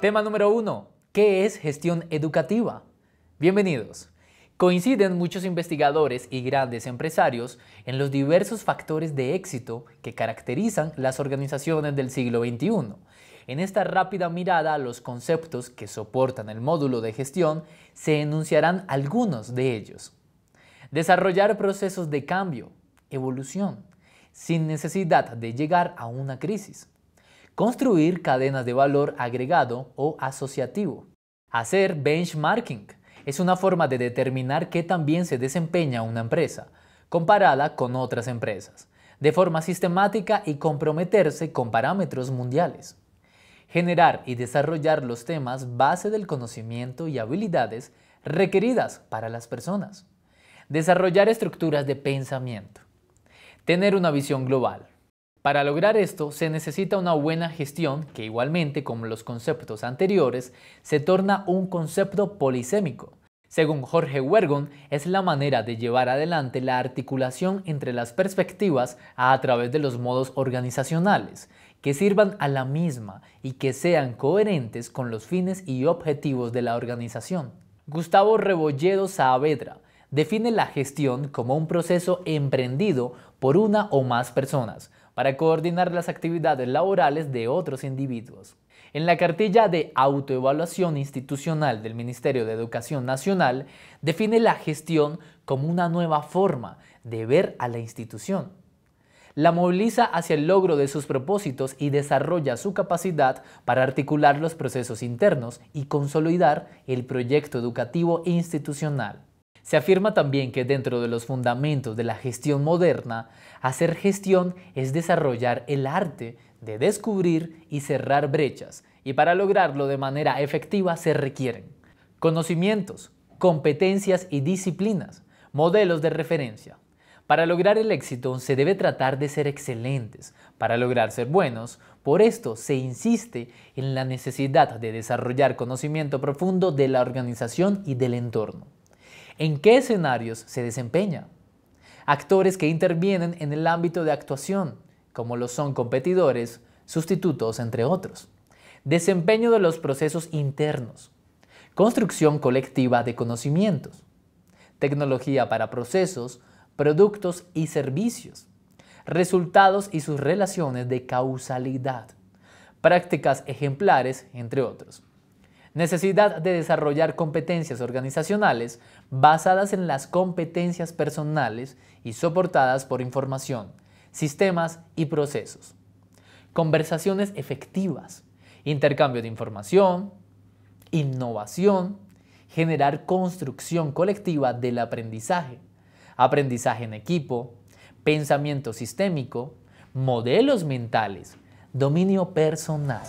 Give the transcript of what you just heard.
Tema número 1. ¿Qué es gestión educativa? Bienvenidos. Coinciden muchos investigadores y grandes empresarios en los diversos factores de éxito que caracterizan las organizaciones del siglo XXI. En esta rápida mirada a los conceptos que soportan el módulo de gestión, se enunciarán algunos de ellos. Desarrollar procesos de cambio, evolución, sin necesidad de llegar a una crisis construir cadenas de valor agregado o asociativo, hacer benchmarking. Es una forma de determinar qué tan bien se desempeña una empresa, comparada con otras empresas, de forma sistemática y comprometerse con parámetros mundiales generar y desarrollar los temas base del conocimiento y habilidades requeridas para las personas. Desarrollar estructuras de pensamiento. Tener una visión global. Para lograr esto se necesita una buena gestión que igualmente, como los conceptos anteriores, se torna un concepto polisémico. Según Jorge Wergon, es la manera de llevar adelante la articulación entre las perspectivas a través de los modos organizacionales, que sirvan a la misma y que sean coherentes con los fines y objetivos de la organización. Gustavo Rebolledo Saavedra define la gestión como un proceso emprendido por una o más personas, para coordinar las actividades laborales de otros individuos. En la cartilla de autoevaluación institucional del Ministerio de Educación Nacional define la gestión como una nueva forma de ver a la institución. La moviliza hacia el logro de sus propósitos y desarrolla su capacidad para articular los procesos internos y consolidar el proyecto educativo institucional. Se afirma también que dentro de los fundamentos de la gestión moderna, hacer gestión es desarrollar el arte de descubrir y cerrar brechas, y para lograrlo de manera efectiva se requieren conocimientos, competencias y disciplinas, modelos de referencia. Para lograr el éxito se debe tratar de ser excelentes, para lograr ser buenos, por esto se insiste en la necesidad de desarrollar conocimiento profundo de la organización y del entorno en qué escenarios se desempeña. Actores que intervienen en el ámbito de actuación, como lo son competidores, sustitutos, entre otros. Desempeño de los procesos internos. Construcción colectiva de conocimientos. Tecnología para procesos, productos y servicios. Resultados y sus relaciones de causalidad. Prácticas ejemplares, entre otros. Necesidad de desarrollar competencias organizacionales basadas en las competencias personales y soportadas por información, sistemas y procesos. Conversaciones efectivas, intercambio de información, innovación, generar construcción colectiva del aprendizaje, aprendizaje en equipo, pensamiento sistémico, modelos mentales, dominio personal.